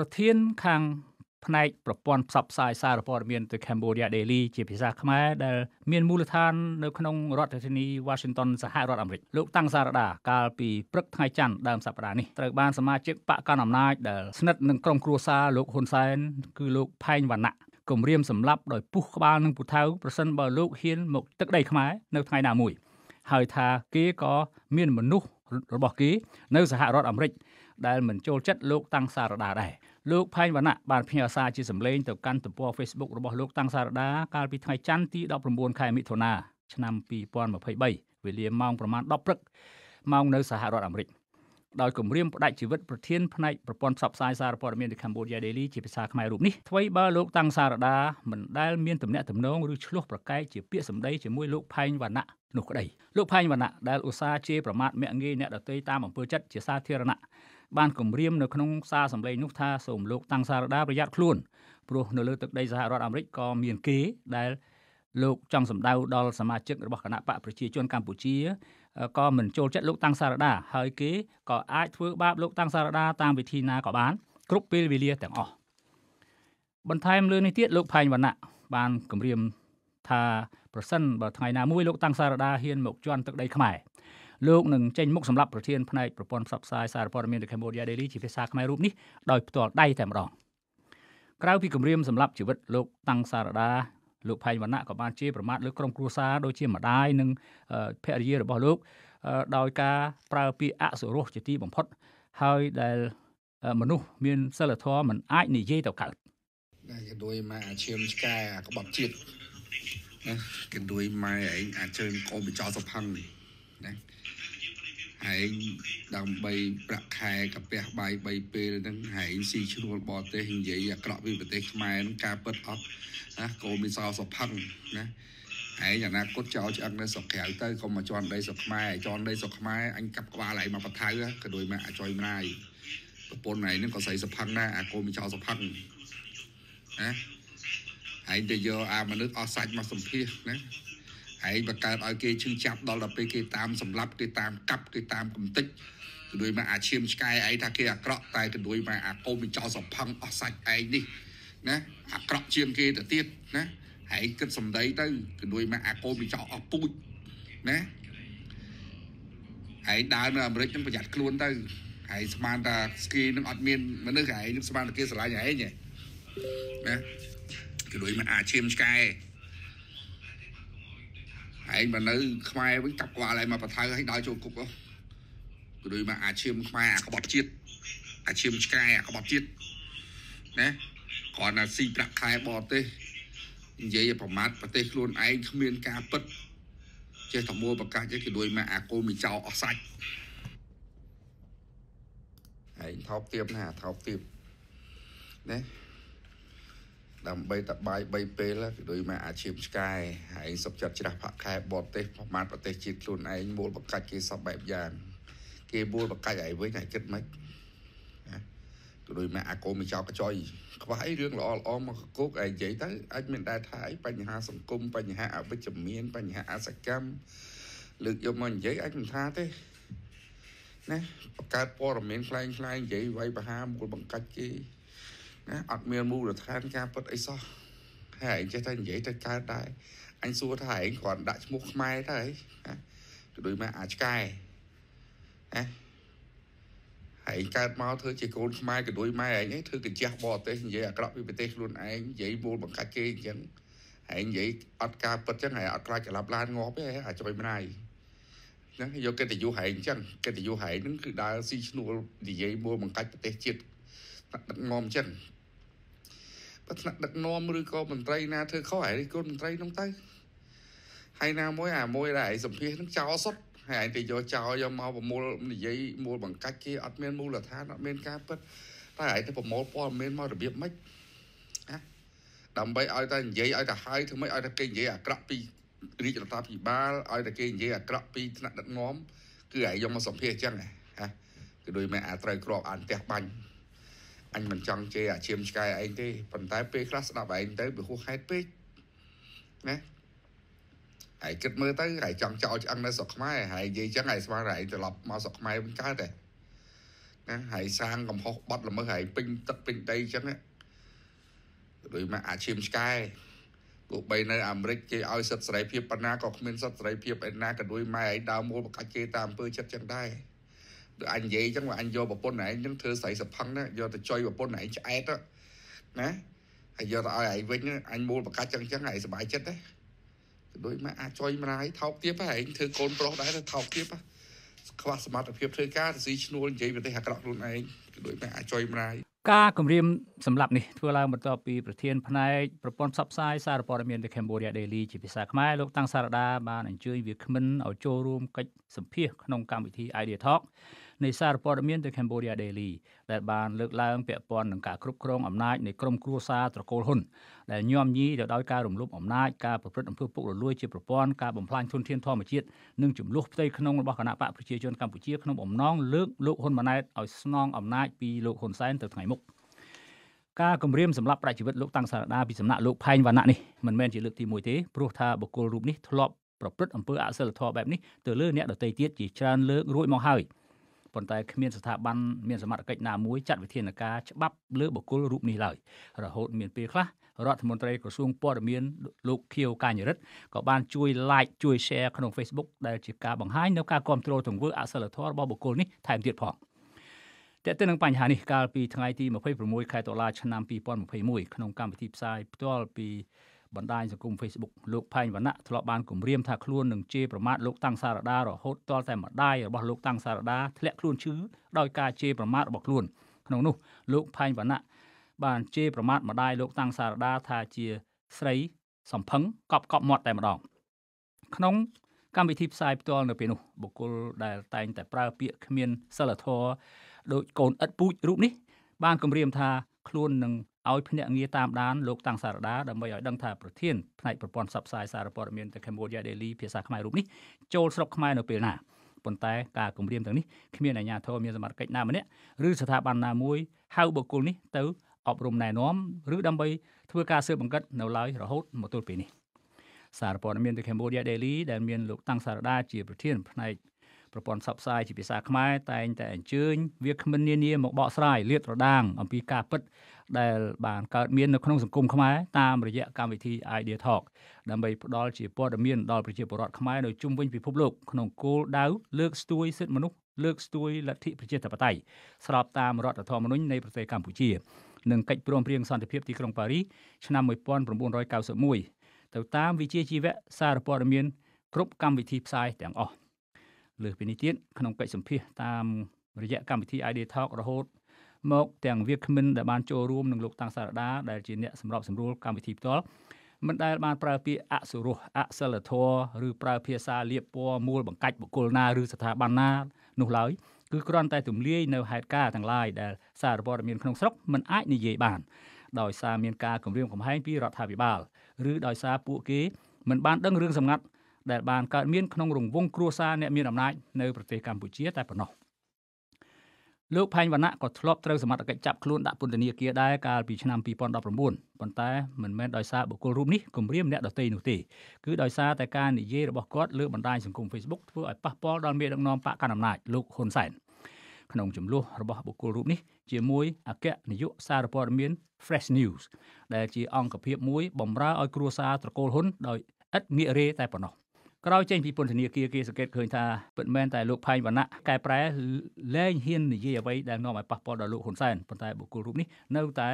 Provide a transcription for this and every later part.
ប្រធានខាងផ្នែកប្រព័ន្ធផ្សព្វផ្សាយសារព័ត៌មានទៅ Cambodia Daily ជាភាសាខ្មែរដែល មានមូលដ្ឋាននៅក្នុងរដ្ឋធានី Washington សហរដ្ឋអាមេរិកលោកតាំងសារដាកាលពីព្រឹកថ្ងៃច័ន្ទដើមសប្តាហ៍នេះត្រូវបានសមាជិកបកកណ្ដាលអំណាចដែលស្និទ្ធនឹងក្រុមគ្រួសារលោកហ៊ុនសែនគឺលោកផែងវណ្ណៈគម្រាមសម្លាប់ដោយពុះក្បាលនឹងពូថៅប្រសិនបើលោកហ៊ានមកទឹកដីខ្មែរនៅថ្ងៃណាមួយហើយថាគេក៏មានមនុស្សរបស់គេនៅសហរដ្ឋអាមេរិកដែល មិនចូលចិត្តលោកតាំងសារដាដែរលោកផែនវណ្ណៈបានផ្ញើសារជាសម្លេងទៅកាន់ទំព័រ Facebook របស់លោកតាំងសារដាកាលពីថ្ងៃច័ន្ទទី19ខែមិថុនាឆ្នាំ2023វេលាម៉ោងប្រមាណ10ព្រឹកម៉ោងនៅសហរដ្ឋអាមេរិកដោយគម្រាមផ្ដាច់ជីវិតប្រធានផ្នែកប្រព័ន្ធផ្សព្វផ្សាយសារព័ត៌មាននៅ Cambodia Daily ជាភាសាខ្មែររូបនេះថ្មីបើលោកតាំងសារដាមិនដែលមានទំនាក់ទំនងឬឆ្លោះប្រកែកជាពាក្យសម្ដីជាមួយលោកផែងវណ្ណៈនោះក្តីលោកផែងវណ្ណៈដែលឧស្សាហ៍ជេរប្រមាថមាក់ងាយអ្នកដទៃតាមអំពើចិត្តជាសាធារណៈបានគម្រាម នៅក្នុងសារសម្លេងនោះថាសូមលោក តាំងសារដាប្រយ័ត្នខ្លួនព្រោះនៅលើទឹកដីសហរដ្ឋអាមេរិកក៏មានគេដែលលោកចង់សម្ដៅដល់សមាជិករបស់គណៈបកប្រជាជនកម្ពុជាក៏មិនចូលចិត្តលោកតាំងសារដា ហើយគេក៏អាចធ្វើបាបលោក តាំងសារដា តាមវិធីណាក៏បានគ្រប់ពេលវេលាទាំងអស់បន្ថែមលើនេះទៀតលោកផែងវណ្ណៈបានគម្រាមថាប្រសិនបើថ្ងៃណាមួយ លោកតាំងសារដាហ៊ានមកជន់ទឹកដី ខ្មែរលោកនឹងចេញមុខសម្រាប់ប្រធានផ្នែកប្រព័ន្ធផ្សព្វផ្សាយសារព័ត៌មាន The Cambodia Daily ជាភាសាខ្មែររូបនេះដោយផ្ទាល់ដៃតែម្ដងក្រៅពីគម្រាមសម្រាប់ជីវិតលោកតាំងសារដាលោកផៃវណ្ណៈក៏បានជាប្រមាថលើក្រុមគ្រួសារដូចជាម្ដាយនិងភរិយារបស់លោក ដោយការប្រើពាក្យអសុរោះជាទីបំផុត ហើយដែលមនុស្សមានសិលធម៌មិនអាចនិយាយទៅកើតតែគេដួយម៉ែអាឈាមឆ្កែអាក្បត់ជាតិណាគេដួយម៉ែឯងអាចជើងកូនបញ្ចោលសុផឹងនេះណាហើយដើម្បីប្រាក់ខែកាពះបាយ3ពេលហ្នឹងហើយស៊ីឈ្នួលបរទេសនិយាយអាក្រក់ពីប្រទេសខ្មែរហ្នឹងការពិតអត់ណាកូនមានសោសុផឹងណាឯងអនាគតចោលឆ្អឹងនៅស្រុកក្រៅទៅកុំមកជន់ដីស្រុកខ្មែរជន់ដីស្រុកខ្មែរអញកាប់ក្បាលឯងមកបថៅក៏ដូចមកអាចុយម្ដាយប្រពន្ធឯងហ្នឹងក៏ស្រីសុផឹងដែរអាកូនមានចោលសុផឹងណាឯងទៅយកអាមនុស្សអស់សាច់មកសម្ភាសណាឯងបង្កើតឲ្យគេឈឺចាប់ដល់ដល់ពេលគេតាមសម្លាប់គេតាមកាប់គេតាមកំទេចគដួយមកអាឈាមឆ្កែឯងថាគេអាក្រក់តែគដួយមកអាកុំវាចោលសំផឹងអស់សាច់ឯងនេះណាអាក្រក់ជាងគេទៅទៀតណាឯងគិតសំដីទៅគដួយមកអាកុំវាចោលអស់ពូជណាឯងដើរនៅអាមេរិកនឹងប្រយ័ត្នខ្លួនទៅហើយស្មានថាស្គីនឹងអត់មានមនុស្សឯងនឹងស្មានតែគេស្រឡាញ់ឯងណាគដួយមកអាឈាមឆ្កែឯងឯងមកនៅខ្មែរវិញកាប់ក្បាលឯងមកបថៅឲ្យដល់ចូលគុកហ៎គឺដូចមកអាឈាមខ្មែរអាក្បត់ជាតិអាឈាមឆ្កែអាក្បត់ជាតិណាគ្រាន់តែស៊ីប្រាក់ខែបរទេសនិយាយប្រមាថប្រទេសខ្លួនឯងគ្មានការពិតចេះតែមួប្រកាសចេះគេដូចមកអាកូនមីចៅអស់សាច់ឯងថោកទៀតណាថោកទៀតណាដើម្បីតបាយ3ពេលគឺដោយមកអាឈាមឆ្កែហើយសុបចិត្តច្រាស់ផាក់ខែបរទេសប្រមាថប្រទេសជាតិខ្លួនឯងមូលបកាច់គេសពបែបយ៉ាងគេមូលបកាច់ឲ្យវិញឲ្យគិតមិនគឺដោយមកអាកូនមិនចោលកចុយខ្វះអីរឿងល្អល្អមកកុកឯងនិយាយទៅអាចមានដែរថាអីបញ្ហាសង្គមបញ្ហាអវិជ្ជមានបញ្ហាអសកម្មលើកយកមកនិយាយអាចមិនថាទេណាបង្កើតព័ត៌មានខ្លាំងៗនិយាយវាយប្រហារមូលបង្កាច់គេណាអត់មានមូលដ្ឋានការពិតអីសោះហើយឯងចេះតែនិយាយទៅកើតដែរអញសួរថាឯងគ្រាន់ដាក់ឈ្មោះខ្មែរទៅហីណាក៏ដូចមកអាចកែណាហើយកើតមកធ្វើជាកូនខ្មែរក៏ដូចម៉ែឯងធ្វើកញ្ចះបរទេសនិយាយអាក្រក់ពីប្រទេសខ្លួនឯងនិយាយមូលបង្កាច់គេអញ្ចឹងហើយនិយាយអត់ការពិតអញ្ចឹងហើយអត់ខ្លាចច្រឡប់ឡានងាប់ទេអាចជួយមិនណាយអញ្ចឹងយកកិត្តិយសហែងអញ្ចឹងកិត្តិយសហែងហ្នឹងគឺដើរស៊ីឈ្នួលនិយាយមូលបង្កាច់ប្រទេសជាតិងំអញ្ចឹងថ្នាក់ដឹកនាំឬក៏មន្ត្រីណាធ្វើខុសឯរិះគន់មន្ត្រីនោះទៅហើយណាមួយអាមួយដែលឯសម្ភារនឹងចោលសុទ្ធហើយឯងទៅយកចោលយកមកប្រមូលនិយាយមូលបង្កាច់គេអត់មានមូលដ្ឋានអត់មានការពិតតែឯងទៅប្រមូលព័ត៌មានមករបៀបម៉េចណាដើម្បីឲ្យតែនិយាយឲ្យតែហើយធ្វើម៉េចឲ្យតែគេនិយាយអាក្រក់ពីរាជរដ្ឋាភិបាលឲ្យតែគេនិយាយអាក្រក់ពីថ្នាក់ដឹកនាំគឺឯងយកមកសម្ភារអញ្ចឹងណាគឺដូចមែនអាត្រូវក្របអានផ្ទះបាញ់អញមិនចង់ជេរអាឈាមឆ្កែឯងទេប៉ុន្តែពេលខ្លះស្ដាប់ឯងទៅវាហួសហេតុពេកណាហើយគិតមើលទៅហើយចង់ចោលឆ្អឹងនៅស្រុកខ្មែរហើយនិយាយចឹងហើយស្មានហើយត្រឡប់មកស្រុកខ្មែរវិញកើតទេណាហើយសាងកំហុសបាត់ល្មើសហើយពេញទឹកពេញដីចឹងដូចមកអាឈាមឆ្កែទោះបីនៅអាមេរិកគេឲ្យសិទ្ធិសេរីភាពប៉ុណ្ណាក៏គ្មានសិទ្ធិសេរីភាពឯណាក៏ដូចម៉ែឯងដើរមូលបកាច់គេតាមអំពើចិត្តចឹងដែរអញនិយាយអញ្ចឹងអញយកប្រពន្ធឯងអញ្ចឹងធ្វើស្រីសផឹងណាយកទៅចុយប្រពន្ធឯងឆ្អែតណាហើយយកទៅឲ្យឯងវិញអញមូលប្រកាសចឹងចឹងឯងសុបាយចិត្តទេដូចមកអាចចុយម្ដាយថោកទៀតឯងធ្វើកូនប្រុសដែរទៅថោកទៀតខ្វះសមត្ថភាពធ្វើការទៅស៊ីឈ្នួលនិយាយប្រទេសអាក្រក់ខ្លួនឯងដូចមកអាចចុយម្ដាយ ការគម្រាមសម្រាប់នេះធ្វើឡើងបន្ទាប់ពីប្រធានផ្នែកប្រព័ន្ធផ្សព្វផ្សាយសារព័ត៌មាន The Cambodia Daily ជាភាសាខ្មែរលោកតាំងសារដាបានអញ្ជើញវាគ្មិនឲ្យចូលរួមកិច្ចសម្ភាសក្នុងកម្មវិធី Idea Talk នៃសារព័ត៌មានទៅ Cambodia Daily ដែលបានលើកឡើងពាក់ព័ន្ធនឹងការគ្រប់គ្រងអំណាចនៃក្រុមគ្រួសារត្រកូលហ៊ុនដែលញោមញីទៅដោយការរំលោភអំណាចការប្រព្រឹត្តអំពើពុករលួយជាប្រព័ន្ធការបំផ្លាញធនធានធម្មជាតិនិងចំនួនផ្ទៃក្នុងរបស់គណៈបកប្រជាជនកម្ពុជាក្នុងបំណងលើកលោកហ៊ុនម៉ាណែតឲ្យស្នងអំណាចពីលោកហ៊ុនសែនទៅថ្ងៃមុខការគម្រាមសម្រាប់ប្រាជីវិតលោកតាំងសារដាពីសំណាក់លោកផែងវណ្ណៈនេះមិនមែនជាលើកទី1ទេព្រោះថាបុគ្គលរូបនេះធ្លាប់ប្រព្រឹត្តអំពើអសិលធម៌បែបនេះទៅលើអ្នកដទៃទៀតជាច្រើនលើករួចមកហើយ។ប៉ុន្តែគ្មានស្ថាប័នមានសមត្ថកិច្ចណាមួយចាត់វិធានការច្បាប់ លើបុគ្គលរូបនេះឡើយរហូតមានពេលខ្លះរដ្ឋមន្ត្រីក្រសួងព័ត៌មានលោកខៀវកាញរិទ្ធក៏បានជួយ like ជួយ share ក្នុង Facebook ដែលជាការបង្ហាញនៅការគ្រប់គ្រងទង្វើអសិលធម៌របស់បុគ្គលនេះថែមទៀតផងតែទៅនឹងបញ្ហានេះកាលពីថ្ងៃទី26ខែតុលាឆ្នាំ2021ក្នុងកម្មវិធីផ្សាយផ្ទាល់ពីបណ្ដាញសង្គម Facebook លោកផែងវណ្ណៈធ្លាប់បានគម្រាមថាខ្លួននឹងជេរប្រមាថលោកតាំងសារដារហូតទាល់តែម្ដាយរបស់លោកតាំងសារដាធ្លាក់ខ្លួនឈឺដោយការជេរប្រមាថរបស់ខ្លួន ក្នុងនោះលោកផែងវណ្ណៈបានជេរប្រមាថម្ដាយលោក តាំងសារដាថាជា ស្រី សំផឹងកប់កប់មាត់តែម្ដងក្នុង កម្មវិធីផ្សាយផ្ទាល់នៅពេលនោះបុគ្គលដែលតែងតែ ប្រើពាក្យគ្មានសិលធម៌ដោយកូនឥតពូជរូបនេះ បានគម្រាម ថាខ្លួននឹងឲ្យភ្នាក់ងារតាមដានលោកតាំងសារដាដើម្បីឲ្យដឹងថាប្រធានផ្នែកប្រព័ន្ធផ្សព្វផ្សាយសារព័ត៌មានទៅ Cambodia Daily ភាសាខ្មែររូបនេះចូលស្រុកខ្មែរនៅពេលណាប៉ុន្តែការគម្រាមទាំងនេះគ្មានអាជ្ញាធរមានសមត្ថកិច្ចណាម្នាក់ឬស្ថាប័នណាមួយហៅបុគ្គលនេះទៅអប់រំណែនាំឬដើម្បីធ្វើការស៊ើបអង្កេតនៅឡើយរហូតមកទល់ពេលនេះសារព័ត៌មាន The Cambodia Daily ដែលមានលោកតាំងសារដា ជាប្រធានផ្នែកប្រព័ន្ធផ្សព្វផ្សាយជាភាសាខ្មែរតែងតែអញ្ជើញវាគ្មិននានាមកបកស្រាយលាតត្រដាង អំពីការពិត ដែលបានកើតមាននៅក្នុងសង្គមខ្មែរតាមរយៈកម្មវិធី Idea Talk ដើម្បីផ្ដល់ជាព័ត៌មានដល់ប្រជាពលរដ្ឋខ្មែរនៅជុំវិញពិភពលោកក្នុងគោលដៅលើកស្ទួយសិទ្ធិមនុស្សលើកស្ទួយលទ្ធិប្រជាធិបតេយ្យស្របតាមរដ្ឋធម្មនុញ្ញនៃប្រទេសកម្ពុជា និងកិច្ចព្រមព្រៀងសន្តិភាពទីក្រុងប៉ារីសឆ្នាំ1991ទៅតាមវិជាជីវៈសារព័ត៌មានគ្រប់កម្មវិធីផ្សាយទាំងអស់។លើសពីនេះទៀតក្នុងកិច្ចសម្ភាសតាមរយៈកម្មវិធី ID Talk រហូត មកទាំងវាគ្មិនដែលបានចូលរួមនឹងលោក តាំងសារដា ដែលជាអ្នកសម្របសម្រួលកម្មវិធីផ្ទាល់មិនដែលបានប្រើពាក្យអសុរោះអសិលធម៌ឬប្រើភាសាលៀបពណ៌មូលបង្កាច់បុគ្គលណាឬស្ថាប័នណា នោះឡើយគឺគ្រាន់តែទម្លាយនៅហេតុការណ៍ទាំងឡាយដែលសារព័ត៌មានក្នុងស្រុកមិនអាចនិយាយបាន ដោយសារមានការគម្រាមកំហែងពីរដ្ឋាភិបាលឬដោយសារពួកគេមិនបានដឹងរឿងសម្ងាត់ដែលបានកើតមានក្នុងរង្វង់គ្រួសារអ្នកមានអំណាចនៅប្រទេសកម្ពុជាតែប៉ុណ្ណោះលោកផែងវណ្ណៈក៏ធ្លាប់ត្រូវសមត្ថកិច្ចចាប់ខ្លួនដាក់ពន្ធនាគារដែរកាលពីឆ្នាំ2019ប៉ុន្តែមិនមែនដោយសារបុគ្គលរូបនេះគំរាមអ្នកដទៃនោះទេគឺដោយសារតែការនិយាយរបស់គាត់លើបណ្ដាញសង្គម Facebook ធ្វើឲ្យប៉ះពាល់ដល់មេដឹកនាំបកកណ្ដាលអំណាចលោកហ៊ុនសែនក្នុងចំនួនរបស់បុគ្គលរូបនេះជាមួយអគ្គនាយកសារព័ត៌មាន Fresh News ដែលជាអង្គភាព មួយបំរើឲ្យគ្រួសារត្រកូលហ៊ុនដោយឥតងាករេតែប៉ុណ្ណោះ។ក្រោយចេញពីពន្ធនាគារគេសង្កេតឃើញថាពិតមែនតែលោកផៃវណ្ណៈកែប្រែលែងហ៊ាននិយាយអ្វីដែលនាំឲ្យប៉ះពាល់ដល់លោកហ៊ុនសែនប៉ុន្តែបុគ្គលរូបនេះនៅតែ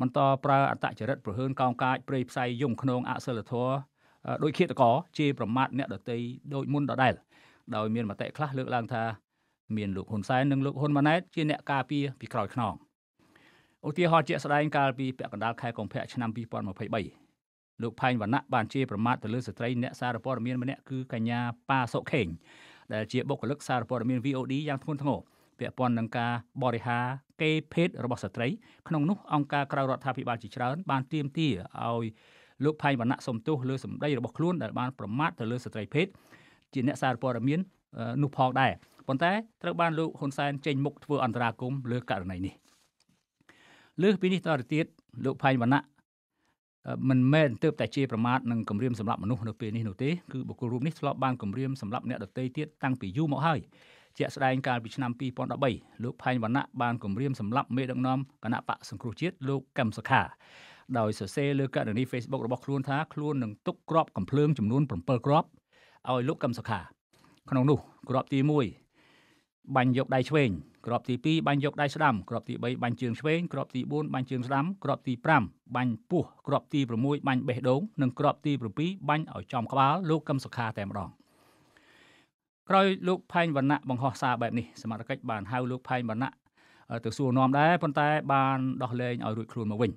បន្តប្រើអត្តចរិតប្រហើនកោងកាចព្រៃផ្សៃយំខ្នងអសិលធម៌ដោយឃាតករជេរប្រមាថអ្នកដតីដោយមុនដដែលដោយមានមតិខ្លះលើកឡើងថាមានលោកហ៊ុនសែននិងលោកហ៊ុនម៉ាណែតជាអ្នកការពារពីក្រោយខ្នងឧទាហរណ៍ជាក់ស្ដែងកាលពីពាក់កណ្ដាលខែកុម្ភៈឆ្នាំ2023លោកផែងវណ្ណៈបានជាប្រមាថទៅលើស្ត្រីអ្នកសារព័ត៌មានម្នាក់គឺកញ្ញាប៉ាសុខេងដែលជាបុគ្គលិកសារព័ត៌មាន VOD យ៉ាងធ្ងន់ធ្ងរពាក់ព័ន្ធនឹងការបរិហារកេរភេទរបស់ស្ត្រីក្នុងនោះអង្គការក្រៅរដ្ឋាភិបាលជាច្រើន បានទាមទារឲ្យលោកផៃវណ្ណៈសំទោសលើសម្ដីរបស់ខ្លួនដែលបាន ប្រមាថទៅលើស្ត្រីភេទជា អ្នកសារព័ត៌មាននោះផងដែរប៉ុន្តែត្រូវបានលោកហ៊ុនសែនចេញមុខធ្វើអន្តរាគមន៍លើករណីនេះលើសពីនេះតទៅទៀតលោកផៃវណ្ណៈមិនមែនទើបតែជាប្រមាថនិងគំរាមសម្លាប់មនុស្សនៅពេលនេះនោះទេគឺបុគ្គលរូបនេះធ្លាប់បានគំរាមសម្លាប់អ្នកដទៃទៀតតាំងពីយូរមកហើយជាក់ស្ដែងកាលពីឆ្នាំ2013លោកផែនវណ្ណៈបានគំរាមសម្លាប់មេដឹកនាំគណៈបកសង្គ្រោះជាតិលោកកឹមសុខា ដោយសរសេរលើករណី Facebook របស់ខ្លួនថាខ្លួននឹងទុកក្របកំភ្លើងចំនួន7ក្របឲ្យលោកកឹមសុខាក្នុងនោះក្របទី1បាញ់យកដៃឆ្វេងគ្រាប់ទី2បាញ់យកដៃស្ដាំគ្រាប់ទី3បាញ់ជើងឆ្វេងគ្រាប់ទី4បាញ់ជើងស្ដាំគ្រាប់ទី5បាញ់ពោះគ្រាប់ទី6បាញ់បេះដូងនិងគ្រាប់ទី7បាញ់ឲ្យចំក្បាលលោកកឹមសុខាតែម្ដងក្រោយលោកផែងវណ្ណៈបង្ហោះសារបែបនេះសមត្ថកិច្ចបានហៅលោកផែងវណ្ណៈទៅសួរនាំដែរប៉ុន្តែបានដោះលែងឲ្យរួចខ្លួនមកវិញ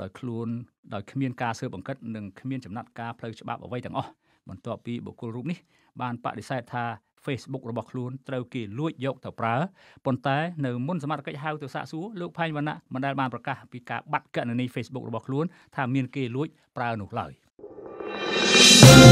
ដោយខ្លួនដោយគ្មានការស៊ើបអង្កេតនិងគ្មានចំណាត់ការផ្លូវច្បាប់អ្វីទាំងអស់បន្ទាប់ពីបុគ្គលរូបនេះបានបដិសេធថា Facebook របស់ខ្លួនត្រូវគេលួចយកទៅប្រើប៉ុន្តែនៅមុនសមត្ថកិច្ចហៅទៅសាកសួរលោកផែងវណ្ណៈមិនដែលបានប្រកាសពីការបាត់កណនី Facebook របស់ខ្លួន ថាមានគេលួចប្រើនោះឡើយ thank you